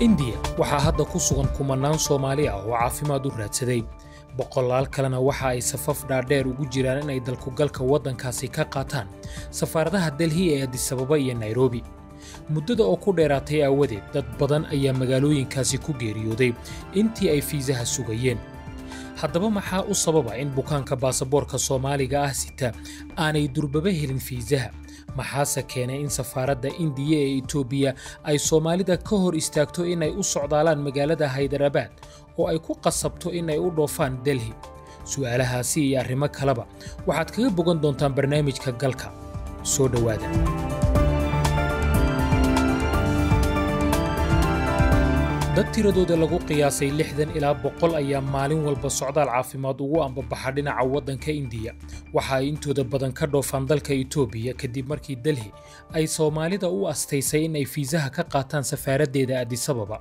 indiya waxaa hadda ku sugan kumanaan soomaali ah oo caafimaad u raadsaday boqolaal kalena waxa ay safaf dhaadheer ugu jiraan inay dalkugalka waddankaasi ka qaataan safaaradaha delhi ee adisababa iyo nairobi muddada oo ku dheeraatay aawadeed dad badan ayaa magaalooyinkaasi ku geeriyooday intii ay fiisaha sugayeen haddaba maxaa u sababa in bukaanka baasaboorka soomaaliga ah sita aanay durbaba helin fiisaha maxaase keenay in safaaradda indiya ee etoobiya ay soomaalida ka hor istaagto inay u socdaalaan magaalada haydarabaad oo ay ku qasabto inay u dhoofaan delhi su'aalahaasi iyo arrimo kaleba waxaad kaga bogan doontaan barnaamijka galka soo dhowaada dad tiradooda lagu qiyaasay lixdan ilaa boqol ayaa maalin walba socdaal caafimaad ugu ambabaxa dhinaca waddanka indiya waxa ay intooda badan ka dhoofaan dalka etoobiya kadib markii delhi ay soomaalida u astaysay in ay fiisaha ka qaataan safaaraddeeda adisababa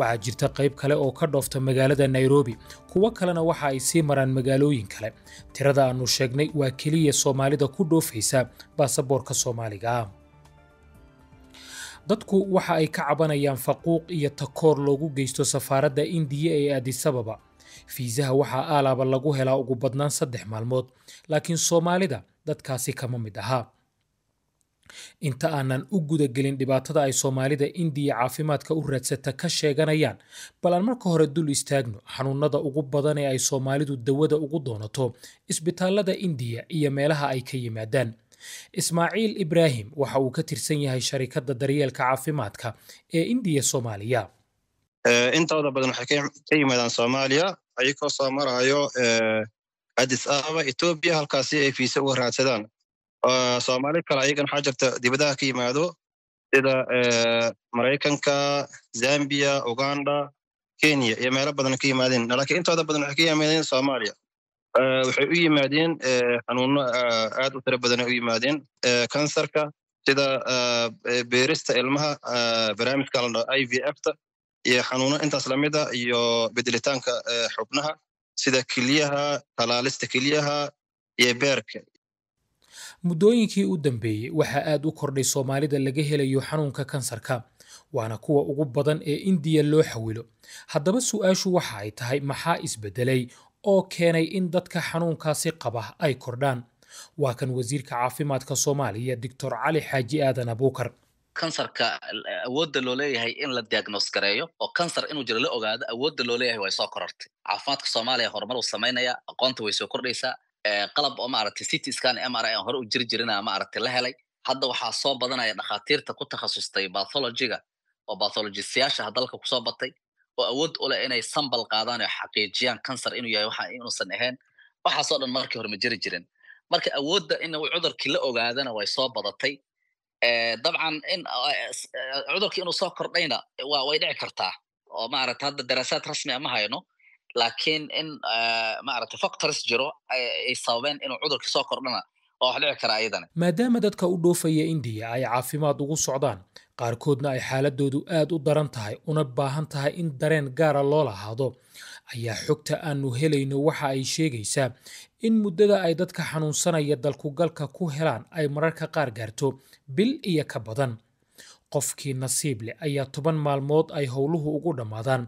waxaa jirta qayb kale oo ka dhoofta magaalada nairobi kuwo kalena waxa ay sii maraan magaalooyin kale tirada aannu sheegnay waa keliya soomaalida ku dhoofaysa baasaboorka soomaaliga dadku waxa ay ka cabanayaan faquuq iyo takoor loogu geysto safaaradda indiya ee aadisababa fiisaha waxaa aalaaba lagu helaa ugu badnaan saddex maalmood laakiin soomaalida dadkaasi kama mid ahaa inta aanan u guda gelin dhibaatada ay soomaalida indiya caafimaadka u raadsata ka sheeganayaan bal aan marka hore dul istaagno xanuunada ugu badan ee ay soomaalidu dawada ugu doonato isbitaalada indiya iyo meelaha ay ka yimaadaan ismaaciil ibraahim waxa uu ka tirsan yahay sharikada daryeelka caafimaadka ee indiya soomaaliya eh, intooda badan waxay ka yimaadaan soomaaliya ayagoo soo marayo eh, adis ababa etoobiya halkaasi ay fiise uga raadsadaan eh, soomaali kale ayagana waxaa jirta dibadaha ka yimaado sida maraykanka zambiya uganda kenya iyo meelo badan ka yimaadeen laakiin intooda badan waxay ka yimaadeen soomaaliya waxay u yimaadeen xanuuno aad u tira badan u yimaadeen kansarka sida beerista ilmaha barnaamijka la dhaho i v fta iyo xanuuno intaas lamid a ah iyo bedelitaanka xubnaha sida keliyaha talaalista keliyaha iyo beerka muddooyinkii u dambeeyey waxaa aad u kordhay soomaalida laga helayo xanuunka kansarka waana kuwa ugu badan ee indiya loo xawilo haddaba su-aashu waxa ay tahay maxaa isbedelay oo keenay in dadka xanuunkaasi qaba ay kordhaan waa kan wasiirka caafimaadka soomaaliya doctor cali xaaji aadan abuukar kansarka eh, awoodda loo leeyahay in la diagnos gareeyo oo kansar inuu jira la ogaado awoodda loo leeyahay way soo korortay caafimaadka soomaaliya horumar uu samaynaya aqoonta way soo kordhaysaa eh, qalab oo maaragtay city scan m r i aan hore u jiri jirina maaragtay la helay hadda waxaa soo badanaya dhakhaatiirta ku takhasustay bathologiga oo bathologistayaasha dalka kusoo batay oo awood u leh inay sambal qaadaan oo xaqiijiyaan kansar inuu yahay waxa inuusan ahayn waxaasoo dhan markii hore ma jiri jirin marka awoodda in cudurkii la ogaadana way soo badatay dabcan in cudurkii inuu soo kordhayna way dhici kartaa oo maaragta hadda daraasaad rasmi a ah ma hayno laakiin in maaragta factors jiro ay sababeen inuu cudurkii soo kordhana oo wax dhici karaa iyadana maadaama dadka u dhoofaya indiya ay caafimaad ugu socdaan qaarkoodna ay xaaladoodu aad u daran tahay una baahan tahay in dareen gaara loo lahaado ayaa xogta aanu helayno waxa ay sheegaysaa in muddada ay dadka xanuunsanaya dalkugalka ku helaan ay mararka qaar gaarto bil iyo ka badan qofkii nasiib leh ayaa toban maalmood ay howluhu ugu dhammaadaan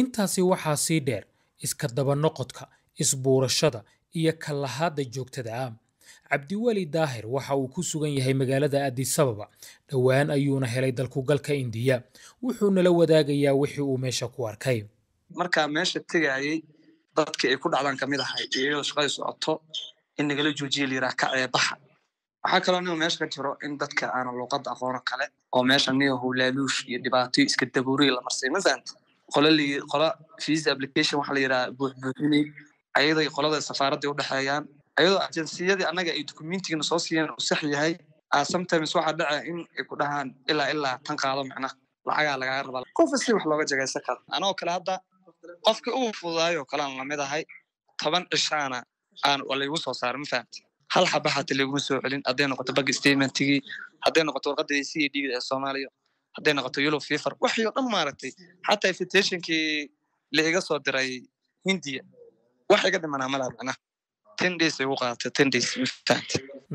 intaasi waxaa sii dheer iska dabanoqodka isbuurashada iyo kallahaadda joogtada ah cabdiweli daahir waxa uu ku sugan yahay magaalada adisababa dhowaan ayuuna helay dalkugalka indiya wuxuuna la wadaagayaa wixii uu meesha ku arkay markaa meesha tegaayey dadkii ay ku dhacdaan ka mid ahay iyo iyadoo shaqadii socoto in nagala joojiya liraa kacee baxa waxaa kaloo nima meesha ka jiro in dadka aana luuqadda aqoono kale oo meesha niyahu howlaaluush iyo dhibaatoyo iska dabuuriya la marsay maanta qolaqola visa application waxaa la yidhaha buuxbuuxinay ayaday qolada safaaradday u dhexeeyaan ayadoo ajensiyadii annaga ay documentigana soo siiyeen u sax yahay ah, sometimes waxaa dhaca in ay ku dhahaan ilaa ilaa tan qaado micnaha lacagaa lagaga rabaa qofa si wax looga jagaysa qaad anoo kale hadda qofka ugu fududaayoo kale lamid ahay toban cishaana aan laygu soo saara ma fahamti hal xaba xata layguma soo celin hadday noqoto bag statementigii hadday noqoto warqaddii c d ee soomaaliya hadday noqoto yellow fever waxii dhan maaragtay xataa invitationkii la iga soo diray hindiya wax iga dhimanaa malaa micnaha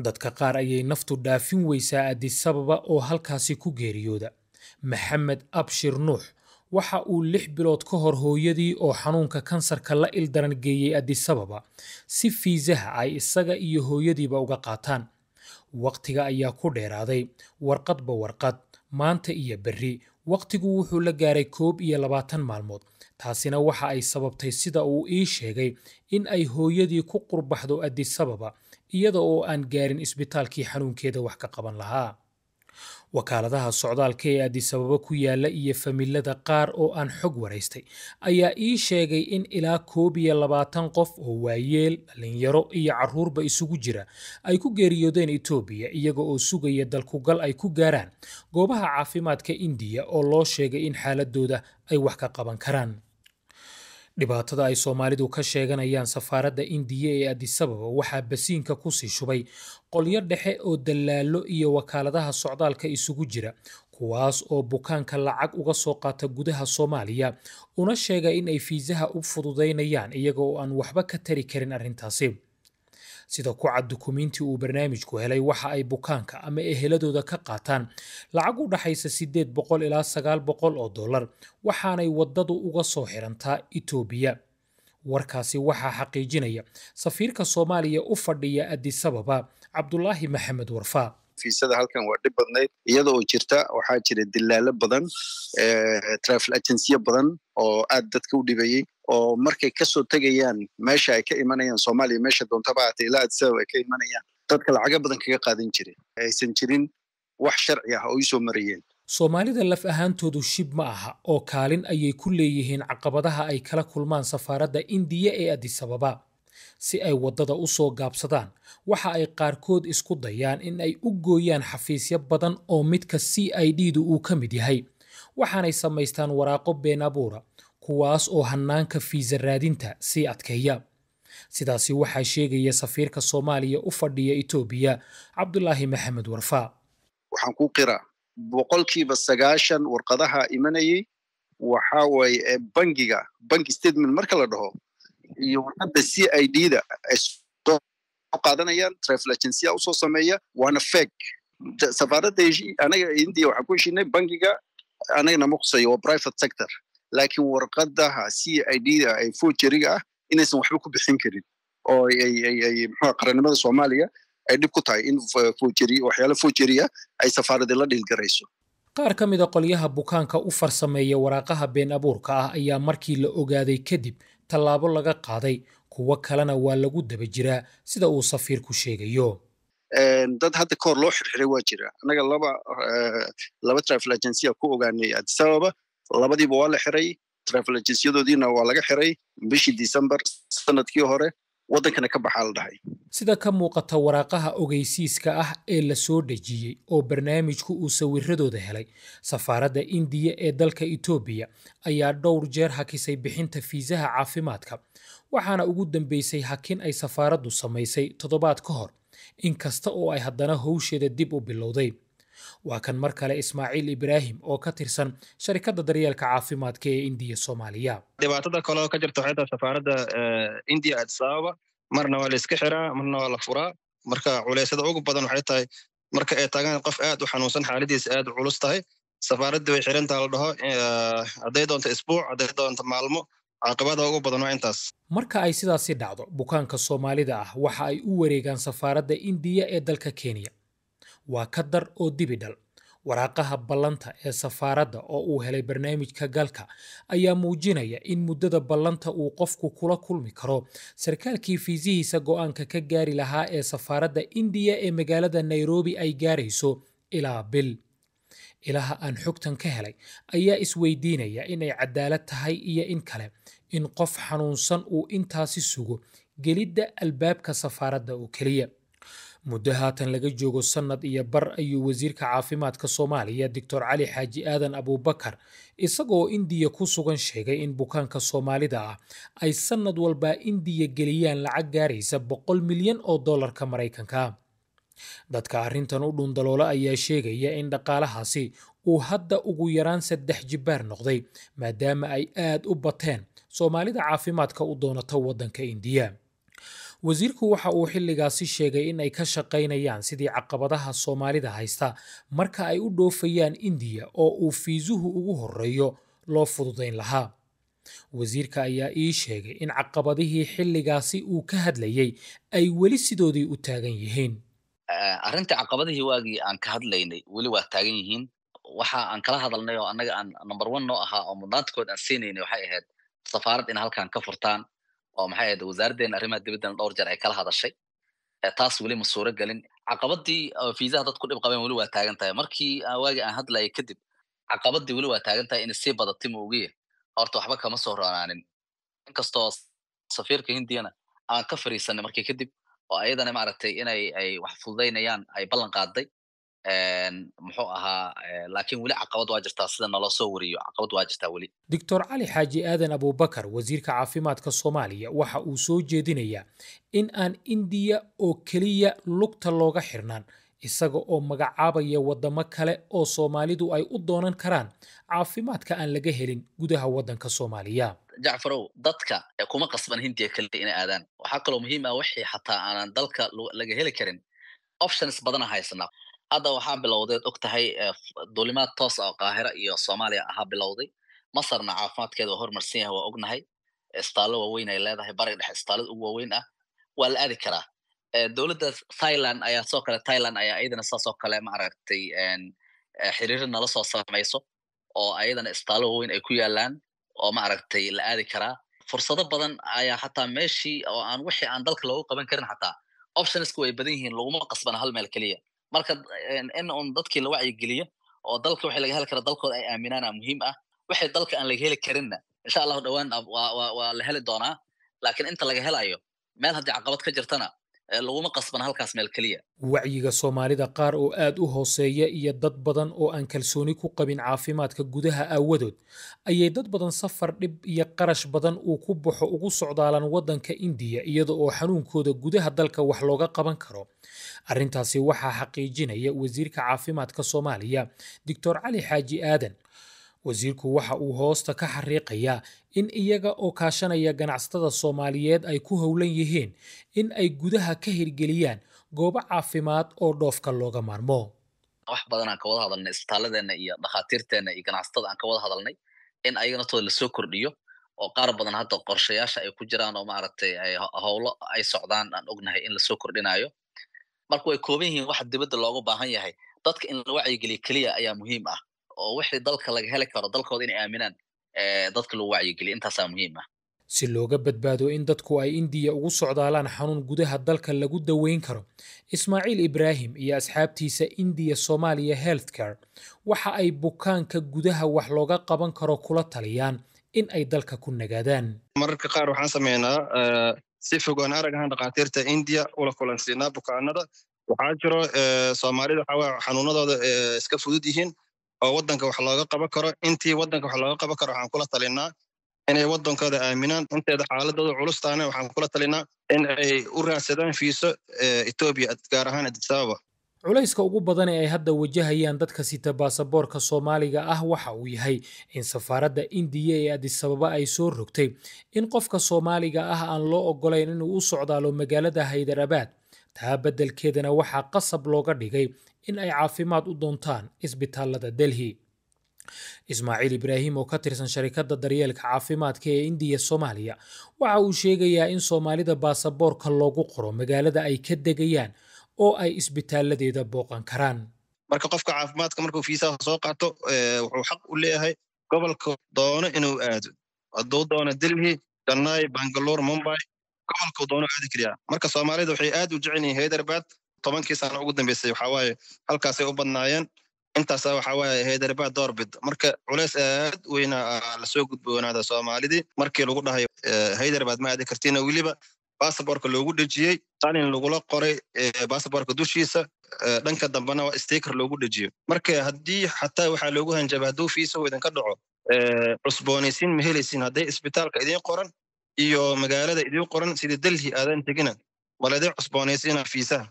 dadka qaar ayay naftu dhaafin weysaa adisababa oo halkaasi ku geeriyooda maxamed abshir nuux waxa uu lix bilood ka hor hooyadii oo xanuunka kansarka la ildaran geeyey adisababa si fiisaha ay isaga iyo hooyadiiba uga qaataan waqtiga ayaa ku dheeraaday warqadba warqad maanta iyo berri waqtigu wuxuu la gaaray koob iyo labaatan maalmood taasina waxa ay sababtay sida uu ii sheegay in ay hooyadii ku qurbaxdo adisababa iyada oo aan gaarin isbitaalkii xanuunkeeda wax ka qaban lahaa wakaaladaha socdaalka ee adisababa ku yaalla iyo familada qaar oo aan xog waraystay ayaa ii sheegay in ilaa koob iyo labaatan qof oo waayeel dhallinyaro iyo caruurba isugu jira ay ku geeriyoodeen etoobiya iyaga oo sugaya dalkugal ay ku gaaraan goobaha caafimaadka indiya oo loo sheegay in xaaladooda ay wax ka qaban karaan dhibaatada ay soomaalidu ka sheeganayaan safaaradda indiya ee adisababa waxaa basiinka kusii shubay qolyo dhexe oo dallaallo iyo wakaaladaha socdaalka isugu jira kuwaas oo bukaanka lacag uga soo qaata gudaha soomaaliya una sheega in ay fiisaha u fududaynayaan iyaga oo aan waxba ka tari karin arrintaasi sida ku cad dukumiintii uu barnaamijku helay waxa ay bukaanka ama eheladooda ka qaataan lacag u dhaxaysa sideed boqol ilaa sagaal boqol oo dollar waxaanay waddadu uga soo xirantaa etoobiya warkaasi waxaa xaqiijinaya safiirka soomaaliya u fadhiya addisababa cabdulaahi maxamed warfaa fiisada halkan waa dhib badnayd iyada oo jirta waxaa jira dilaalo badan eh, travel agensiyo badan oo aada dadka u dhibayey oo markay kasoo tegayaan meesha ay ka imanayaan soomaaliya meesha doontaba aatay ilaa adsabab ay ka imanayaan dadka lacaga badan kaga qaadan jira aysan jirin wax sharci ah oo isoo marayeen soomaalida laf ahaantoodu shib ma aha oo kaalin ayay ku leeyihiin caqabadaha ay kala kulmaan safaaradda indiya ee adisababa si ay waddada u soo gaabsadaan waxa ay qaarkood isku dayaan in ay u gooyaan xafiisyo badan oo midka c i d du uu ka mid yahay waxaanay samaystaan waraaqo been abuura kuwaas oo hannaanka fiisa raadinta sii adkeeya sidaasi waxaa sheegaya safiirka soomaaliya u fadhiya etoobiya cabdulaahi maxamed warfaa waxaan ku qiraa boqolkiiba sagaashan warqadaha imanayay waxa waaye bangiga bank statement marka la dhaho iyo warqadda c i d da soo qaadanayaan triflagensia usoo sameeya waana feg safaaradda anaga india waxaan ku heshiinay bangiga anagana ma khuseeyo waa private sector laakiin warqadaha c i d da ee fojeriga ah inaysan waxba ku bixin karin oo mxua qarannimada soomaaliya ay dhib ku tahay in fojeri waxyaala fojeriya ay safaaradi la dhiilgarayso qaar ka mid a ah qolyaha bukaanka u farsameeya waraaqaha been abuurka ah ayaa markii la ogaaday kadib tallaabo laga qaaday kuwo kalena waa lagu daba jiraa sida uu safiirku sheegayo dad hadda ka hor loo xirxiray waa jira annaga laba eh, laba travel agencia ku ogaanay addis ababa labadiiba waa la xiray travel agensiyadoodiina waa laga xiray bishii december sanadkii hore waddankana ka baxaa la dhahay sida ka muuqata waraaqaha ogeysiiska ah ee lasoo soo dhejiyey oo barnaamijku uu sawiradooda helay safaaradda indiya ee dalka etoobiya ayaa dhowr jeer hakisay bixinta fiisaha caafimaadka waxaana ugu dambeysay hakin ay safaaraddu samaysay toddobaad ka hor inkasta oo ay haddana howsheeda dib u bilowday waa kan mar kale ismaaciil ibraahim oo ka tirsan sharikadda daryeelka caafimaadka ee indiya soomaaliya dhibaatada kaleo ka jirta waxay tahay safaaradda eh, indiya addis ababa marna waa la iska xiraa marna waa la furaa marka culeysyada ugu badan waxay tahay marka ay taagaan qof aad u xanuunsan xaaladiisa aad u culus tahay safaaradda way xirantaa la dhaho eh, hadday doonto isbuuc hadday doonto maalmo caaqibada ugu badan waa intaas marka ay sidaasi dhacdo bukaanka soomaalida ah waxa ay u wareegaan safaaradda indiya ee dalka kenya waa ka dar oo dibi dhal waraaqaha ballanta ee safaaradda oo uu helay barnaamijka galka ayaa muujinaya in muddada ballanta uu qofku kula kulmi karo sarkaalkii fiisihiisa go'aanka ka gaari lahaa ee safaaradda indiya ee magaalada nairobi ay gaarayso ilaa bil ilaha aan xogtan ka helay ayaa isweydiinaya inay cadaalad tahay iyo in kale in qof xanuunsan uu intaasi sugo gelidda albaabka safaaradda oo keliya muddo haatan laga joogo sannad iyo bar ayuu wasiirka caafimaadka soomaaliya doctor cali xaaji aadan abuubakar isagoo indiya ku sugan sheegay in bukaanka soomaalida ah ay sannad walbaa indiya geliyaan lacag gaaraysa boqol milyan oo dollarka maraykanka dadka arrintan u dhuundaloola ayaa sheegaya in dhaqaalahaasi uu hadda ugu yaraan saddex jibaar noqday maadaama ay aad u bateen soomaalida caafimaadka u doonato waddanka indiya wasiirku waxa uu xilligaasi sheegay in ay ka shaqaynayaan sidii caqabadaha soomaalida haysta marka ay u dhoofayaan indiya oo uu fiisuhu ugu horeeyo loo fududayn lahaa wasiirka ayaa ii sheegay in caqabadihii xilligaasi uu ka hadlayay ay weli sidoodii u taagan yihiin arrinta caqabadihii waagii aan ka hadlaynay weli waa taagan yihiin waxa aan kala hadalnay oo annaga aan number one noo ahaa oo mudnaantood aan siinaynay waxay ahayd safaarad in halkan ka furtaan oo maxay ahayd wasaaraddeena arrimaha dibaddan dhowr jeer ay kala hadashay taas weli ma suuro gelin caqabadii fiisaha dadku dhib qabeen weli waa taagan tahay markii ah, waagi aan hadlayay kadib caqabaddii weli waa taagan tahay inay sii badati maugiya horta waxba kama soo roonaanin inkastoo safiirka hindiyana aan ka fariisanay markii kadib oo ayadana maaragtay inay ay wax fududaynayaan ay ballan qaaday muxuu ahaa laakiin weli caqabad waa jirtaa sida naloo soo wariyo caqabad waa jirtaa weli doctor cali xaaji aadan abubakar wasiirka caafimaadka soomaaliya waxa uu soo jeedinayaa in aan indiya oo keliya lugta looga xirnaan isaga oo magacaabaya waddamo kale oo soomaalidu ay u doonan karaan caafimaadka aan laga helin gudaha waddanka soomaaliya jacfarow dadka kuma qasban hindiya kaliya inay aadaan waxaa kaloo muhiim ah wixii xataa aanan dalka laga heli karin options badana haysanaa hadda waxaan bilowdeed ogtahay tahay eh, duulimaad toos ah oo qaahira iyo soomaaliya ahaa bilowday masarna caafimaadkeeda waa hormarsan yahay waa ognahay istaallo waaweyn ay leedahay bariga dhexe istaalada ugu waaweyn ah waa la aadi karaa eh, dowladda thailand ayaa soo kale thailand ayaa iyadana saasoo kale maaragtay eh, xiriir nala soo samayso oo ayadana istaallo waaweyn ay ku yaalaan oo maaragtay la aadi karaa fursado badan ayaa xataa meeshii oo aan wixii aan dalka loogu qaban karin xataa optionska way badan yihiin laguma qasbana hal meel keliya marka in un dadkii la wacyigeliyo oo dalka waxay laga heli kara dalkooda ay aaminaana muhiim ah waxay dalka aan laga heli karinna insha allahu dhawaan waa la heli doonaa lakiin inta laga helayo meel haddii caqabad ka jirtana laguma qasban halkaas meel keliya wacyiga soomaalida qaar oo aad u hooseeya iyo dad badan oo aan kalsooni ku qabin caafimaadka gudaha aawadood ayay dad badan safar dhib iyo qarash badan uu ku baxo ugu socdaalaan waddanka indiya iyada oo xanuunkooda gudaha dalka wax looga qaban karo arrintaasi waxaa xaqiijinaya wasiirka caafimaadka soomaaliya doctor cali xaaji aadan wasiirku waxa uu hoosta ka xariiqayaa in iyaga oo kaashanaya ganacsatada soomaaliyeed ay ku howlan yihiin in ay gudaha ka hirgeliyaan goobo caafimaad oo dhoofka looga maarmo wax badan aan ka wada hadalnay isbitaaladeenna iyo dhakhaatiirteenna iyo ganacsatada aan ka wada hadalnay in ayaga naftooda lasoo kordhiyo oo qaar badan hadda qorshayaasha ay ku jiraan oo maaragtay howlo ay socdaan aan ognahay in lasoo kordhinayo marka ay kooban yihiin waxa dibadda looga baahan yahay dadka in la wacyigeliyo keliya ayaa muhiim ah oo wixii dalka laga heli karo dalkooda inay aaminaan dadka lagu wacyigeliya intaasaa muhiim ah si looga badbaado in dadku ay indiya ugu socdaalaan xanuun gudaha dalka lagu daweyn karo ismaaciil ibraahim iyo asxaabtiisa indiya soomaaliya care waxa ay bukaanka gudaha wax looga qaban karo kula taliyaan in ay dalka ku nagaadaan mararka qaar waxaan sameynaa si fogaan arag ahaan dhakhaatiirta indiya ula kulansiinaa bukaanada waxaa jiro soomaalida waxaa xanuunadooda iska fudud yihiin oo wadanka wax looga qaban karo intii wadanka wax looga qaban karo waxaan kula talinaa inay wadankooda aaminaan inteeda xaaladooda culustaana waxaan kula talinaa in ay u raadsadaan fiiso eh, etoobiya gaar ahaan adisababa culayska ugu badan ee ay hadda wajahayaan dadka sita baasaboorka soomaaliga ah waxa uu yahay in safaaradda indiya ee adisababa ay soo rogtay in qofka soomaaliga ah aan loo ogolayn inuu u socdaalo magaalada haydarabaad taa beddelkeedana waxaa qasab looga dhigay in ay caafimaad u doontaan isbitaalada delhi ismaaciil ibraahim oo ka tirsan sharikada daryeelka caafimaadka ee indiya soomaaliya waxa uu sheegayaa in soomaalida baasaboorka loogu qoro magaalada ay ka degayaan oo ay isbitaaladeeda booqan karaan marka qofka caafimaadka markuu fiisaha soo qaato eh, wuxuu xaq u leeyahay gobolka doono inuu aado hadduu doono delhi chennai bangaloor mumbai gobolkuu doono aadi keliya marka soomaalida waxay aad u jecel yihiin hayderbad tobankii sano ugu dambeysay waxawaaye halkaasay u badnaayeen intaasa ah waxawaaye hayderbad doorbid marka culeys aad weyna lasoo gudboonaada soomaalidii markii lagu dhahay e, hayderbad ma aadi kartiina weliba basaborka loogu dhejiyey talin lagula qoray basaborka e, dushiisa e, dhanka dambena waa stiker loogu dhejiyo marka haddii xataa waxaa loogu hanjabay hadduu fiisahu idinka dhaco cusboonaysiin ma helaysiin hadday isbitaalka idiin qoran iyo magaalada idiin qoran sida delhi aadan tegina baladi cusboonaysina fiisaha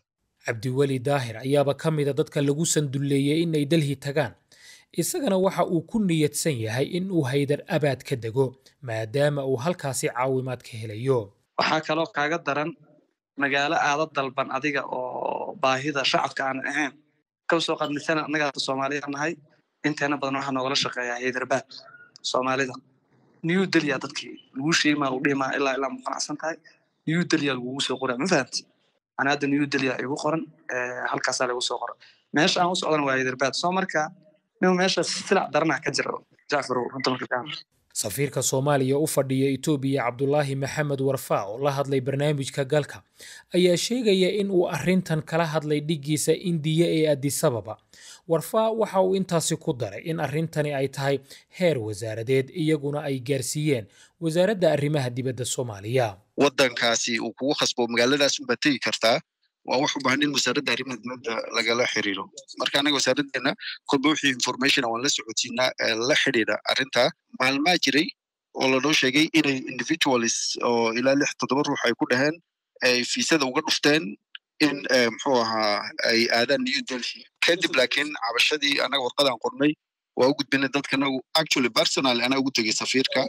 cabdiweli daahir ayaaba ka mida dadka lagu sandulleeyey inay delhi tagaan isagana waxa uu ku niyadsan yahay in uu haydar abaad ka dego maadaama uu halkaasi caawimaad ka helayo waxaa kaloo kaaga daran magaalo aada dalban adiga oo baahida shacabka aan ahayn kasoo qadmisana annagaa soomaaliya nahay inteena badan waxaa noogala shaqeeya haydarbaad soomaalida new delya dadkii lagu sheegi maa lagu dhihi ilaa ilaa muqanacsan tahay new delya lagugu soo qoraa ma fahamti ana hadda new delya igu qoran eh, halkaasaa lagu soo qora meesha aan u socdan waa idirbad soo marka nin meesha silac daranaa ka jira jacfarow runta marka kaa safiirka soomaaliya u fadhiya etoobiya cabdulaahi maxamed warfaac oo la hadlay barnaamijka galka ayaa sheegaya in uu arrintan kala hadlay dhiggiisa indiya ee addisababa warfaa waxa uu intaasi ku daray in arintani ay tahay heer wasaaradeed iyaguna ay gaarsiiyeen wasaaradda arrimaha dibadda soomaaliya waddankaasi uu kugu khasbo magaaladaas unbaa tegi kartaa waa wax u baahan in wasaaradda arrimaha dibadda lagala xiriiro marka anaga wasaaraddeena kolba wixii informationa waan la socodsiinaa la xidhiida arrintaa maalmaa jiray oo lanoo sheegay inay individualis oo ilaa lix toddoba ruux ay ku dhaheen ay fiisada uga dhufteen in eh, muxuu ahaa ay aadaan new delhi kadib laakiin cabashadii anaga warqadaan qornay waa u gudbinay dadkanagu actually personal anaa ugu tegey safiirka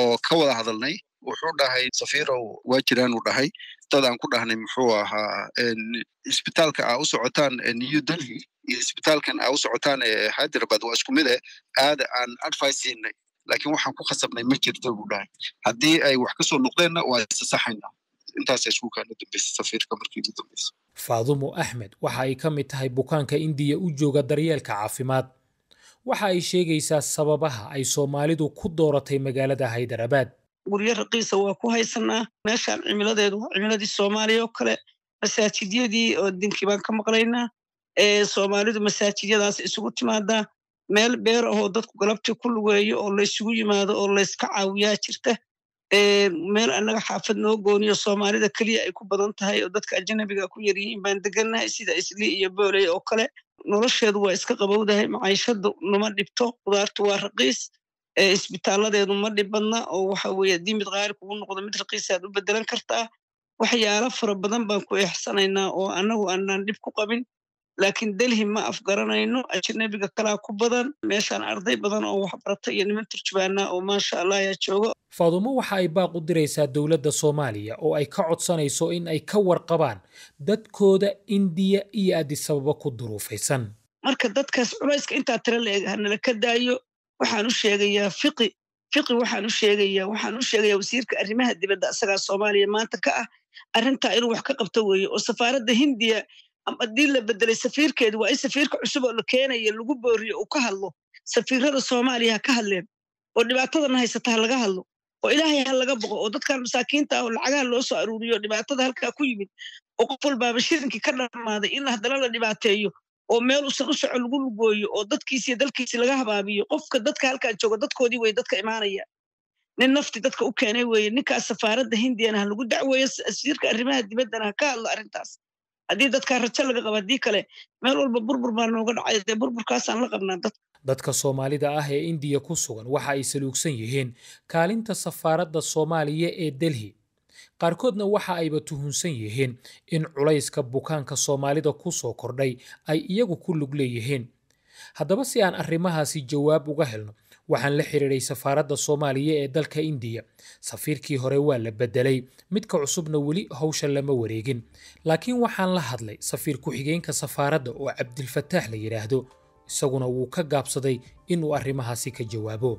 oo ka wada hadalnay wuxuu dhahay safiirow waa jiraan dhahay dad aan ku dhahnay muxuu ahaa isbitaalka aa u socotaan eh, new delhi iyo isbitaalkan aa u socotaan eh, hyderabad waa isku mid eh aada aan advice siinay laakiin waxaan ku khasabnay ma jirta buu dhahay haddii ay wax kasoo noqdeenna waa isa intaasay isku kaanadambeysa safiirka markii dambeysa faadumo axmed waxa ay ka mid tahay bukaanka indiya u jooga daryeelka caafimaad waxa ay sheegaysaa sababaha ay soomaalidu ku dooratay magaalada haydarabaad guryo raqiisa waa ku haysanaa meeshaan cimiladeedu cimiladii soomaaliya oo kale masaajidyadii oo dinkii baan ka maqlaynaa ee soomaalidu masaajidyadaas isugu timaadaa meel beer ahoo dadku galabtii ku lugeeyo oo laysugu yimaado oo layska caawiyaa jirta meel annaga xaafad noo gooniyo soomaalida keliya ay ku badan tahay oo dadka ajanabiga ku yaryihiin baan degannahay sida isli iyo booley oo kale nolosheedu waa iska qabowdahay maciishadu nama dhibto qudaartu waa raqiis isbitaaladeedu ma dhibadna oo waxa weye haddii mid qaari kugu noqdo mid raqiisaad u bedelan kartaa waxyaalo fara badan baan ku eexsanaynaa oo annagu aanaan dhib ku qabin laakiin delhi ma afgaranayno ajnabiga kalaa ku badan meeshaan arday badan oo waxbarata iyo niman turjubaana oo maasha allah ayaa jooga faadumo waxa ay baaq u diraysaa dowladda soomaaliya oo ay ka codsanayso in ay ka warqabaan dadkooda indiya iyo adisababa ku duruufaysan marka dadkaas culayska intaa tiro la-eg hanala ka daayo waxaan u sheegayaa fiqi fiqi waxaan u sheegayaa waxaan u sheegayaa wasiirka arrimaha dibadda asagaa soomaaliya maanta ka ah arrintaa inuu wax ka qabto weeye oo safaaradda hindiya ama haddii la bedelay safiirkeeda waa in safiirka cusub oo la keenayo lagu booriyo uu ka hadlo safiirada soomaaliya ha ka hadleen oo dhibaatadana haysata ha laga hadlo oo ilaahay ha laga boqo oo dadkan masaakiinta ah oo lacagaha loo soo aruuriyo dhibaatada halkaa ku yimid oo qof walbaaba shirinkii ka dhammaaday in haddana la dhibaateeyo oo meel usan u soco lagu lugooyo oo dadkiisiiyo dalkiisii laga habaabiyo qofka dadka halkaa jooga dadkoodii wey dadka imaanaya nin nafti dadka u keenay weeye ninkaas safaaradda hindiyana ha lagu dacweeyo asiirka arrimaha dibaddana ha ka hadlo arrintaas haddii dadkaa rajo laga qaba haddii kale meel walba burbur baa nooga dhacay dee burburkaasaan la qabnaa dad dadka soomaalida ah ee indiya ku sugan waxa ay saluugsan yihiin kaalinta safaaradda soomaaliya ee delhi qaarkoodna waxa ayba tuhunsan yihiin in culayska bukaanka soomaalida ku soo kordhay ay iyagu ku lug leeyihiin haddaba si aan arrimahaasi jawaab uga helno waxaan la xiriiray safaaradda soomaaliya ee dalka indiya safiirkii hore waa la bedelay midka cusubna weli howsha lama wareegin laakiin waxaan la hadlay safiir ku-xigeenka safaaradda oo cabdilfataax la yidhaahdo isaguna wuu ka gaabsaday inuu arrimahaasi ka jawaabo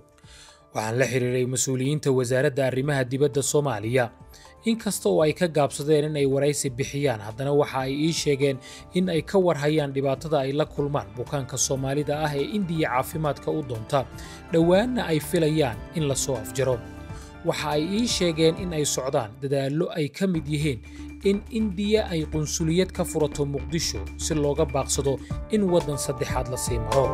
waxaan la xiriiray mas-uuliyiinta wasaaradda arrimaha dibadda soomaaliya inkasta oo ay ka gaabsadeen inay waraysi bixiyaan haddana waxa ay ii sheegeen in ay ka warhayaan dhibaatada ay la kulmaan bukaanka soomaalida ah ee indiya caafimaadka u doonta dhowaanna ay filayaan in lasoo afjaro waxa ay ii sheegeen in ay socdaan dadaallo ay ka mid yihiin in indiya ay qunsuliyad ka furato muqdisho si looga baaqsado in waddan saddexaad la sii maro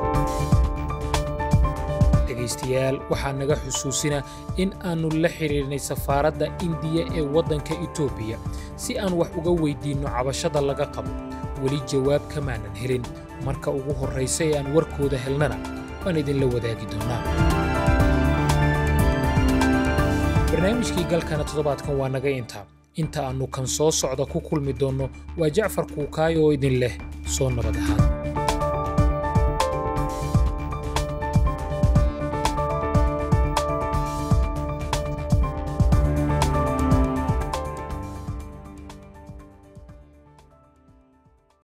dhegaystayaal waxaa naga xusuusina in aannu la xidhiirnay safaaradda indiya ee waddanka etoobiya si aan wax uga weydiinno cabashada laga qabo weli jawaab kamaanan helin marka ugu horraysa ee aan warkooda helnana waan idinla wadaagi doonnaa barnaamijkii galkana toddobaadkan waa naga intaa inta aannu kan soo socda ku kulmi doonno waa jacfar kuukaayo oo idin leh soo nabad ahaad